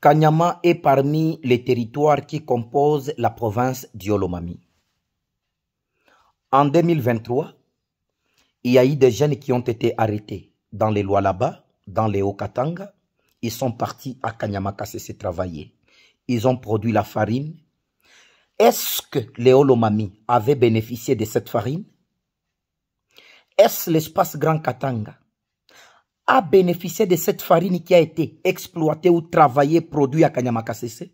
Kanyama est parmi les territoires qui composent la province d'Yolomami. En 2023, il y a eu des jeunes qui ont été arrêtés dans les lois là-bas, dans les hauts Katanga. Ils sont partis à Kanyama Kasese travailler. Ils ont produit la farine. Est-ce que les Olomami avaient bénéficié de cette farine Est-ce l'espace Grand Katanga a bénéficié de cette farine qui a été exploitée ou travaillée, produite à Kanyamakasese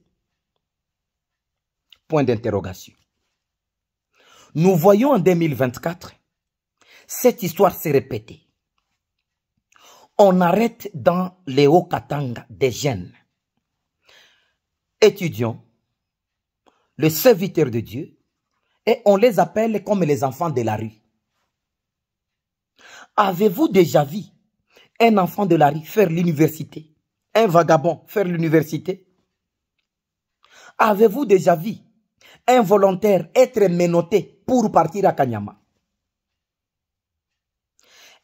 Point d'interrogation. Nous voyons en 2024 cette histoire se répéter. On arrête dans les Hauts-Katanga des jeunes étudiants, le serviteurs de Dieu, et on les appelle comme les enfants de la rue. Avez-vous déjà vu un enfant de la rue faire l'université. Un vagabond faire l'université. Avez-vous déjà vu un volontaire être menotté pour partir à Kanyama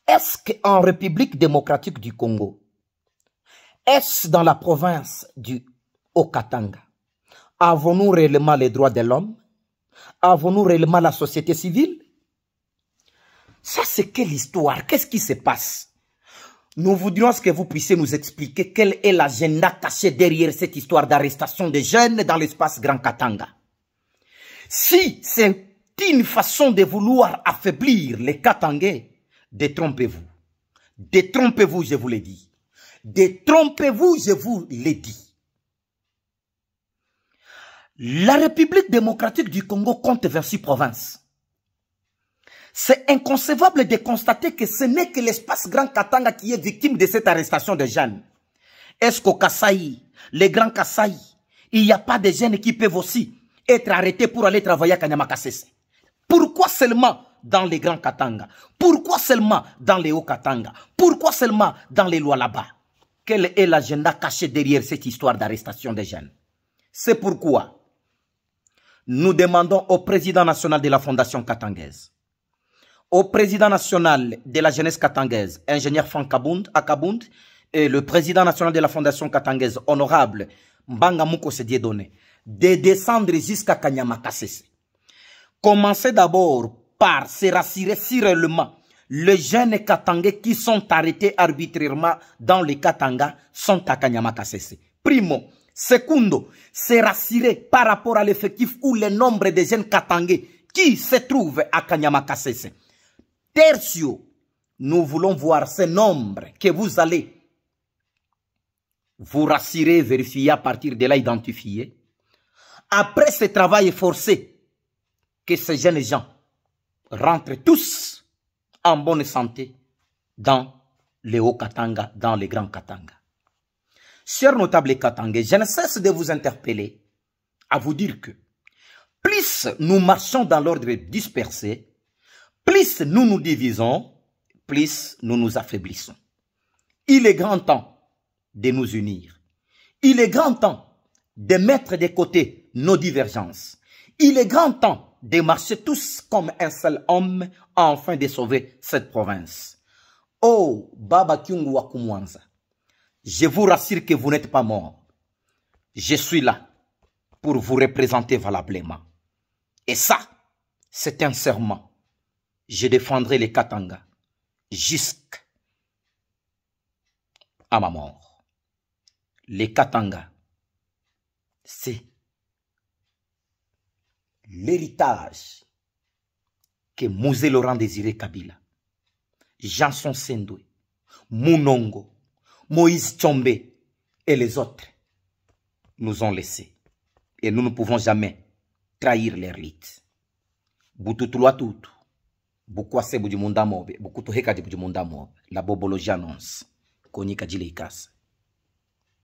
Est-ce qu'en République démocratique du Congo, est-ce dans la province du Okatanga, avons-nous réellement les droits de l'homme Avons-nous réellement la société civile Ça, c'est quelle histoire Qu'est-ce qui se passe nous voudrions que vous puissiez nous expliquer quelle est l'agenda caché derrière cette histoire d'arrestation des jeunes dans l'espace Grand Katanga. Si c'est une façon de vouloir affaiblir les Katangais, détrompez-vous. Détrompez-vous, je vous l'ai dit. Détrompez-vous, je vous l'ai dit. La République démocratique du Congo compte six provinces. C'est inconcevable de constater que ce n'est que l'espace Grand Katanga qui est victime de cette arrestation de jeunes. Est-ce qu'au Kassai, les grands Kassai, il n'y a pas de jeunes qui peuvent aussi être arrêtés pour aller travailler à Kanyamakassese? Pourquoi seulement dans les grands Katanga Pourquoi seulement dans les hauts Katanga Pourquoi seulement dans les lois là-bas Quel est l'agenda caché derrière cette histoire d'arrestation des jeunes C'est pourquoi nous demandons au président national de la Fondation katangaise au président national de la jeunesse katangaise, ingénieur Franck Kabound, à et le président national de la fondation katangaise, honorable Mbanga Sediedone, Donné, de descendre jusqu'à Kanyamakasese. Commencez d'abord par se rassurer réellement Les jeunes Katangais qui sont arrêtés arbitrairement dans les Katanga sont à Kanyamakasese. Primo. Secondo, se rassurer par rapport à l'effectif ou le nombre des jeunes Katangais qui se trouvent à Kanyamakasese. Tertio, Nous voulons voir ce nombre que vous allez vous rassurer, vérifier à partir de là, identifier. Après ce travail forcé, que ces jeunes gens rentrent tous en bonne santé dans les hauts Katanga, dans les grands Katanga. Chers notables Katanga, je ne cesse de vous interpeller à vous dire que plus nous marchons dans l'ordre dispersé, plus nous nous divisons, plus nous nous affaiblissons. Il est grand temps de nous unir. Il est grand temps de mettre de côté nos divergences. Il est grand temps de marcher tous comme un seul homme afin de sauver cette province. Oh, Baba Kyungu Wakumwanza, je vous rassure que vous n'êtes pas mort. Je suis là pour vous représenter valablement. Et ça, c'est un serment je défendrai les Katanga jusqu'à ma mort. Les Katanga, c'est l'héritage que Mouzé Laurent Désiré Kabila, Janson Sendoué, Mounongo, Moïse Tchombe et les autres nous ont laissé, Et nous ne pouvons jamais trahir leur loi tout. bukwase budi munda mobe bukutu heka di budi munda mobe la bobologia janons, konika di leikasa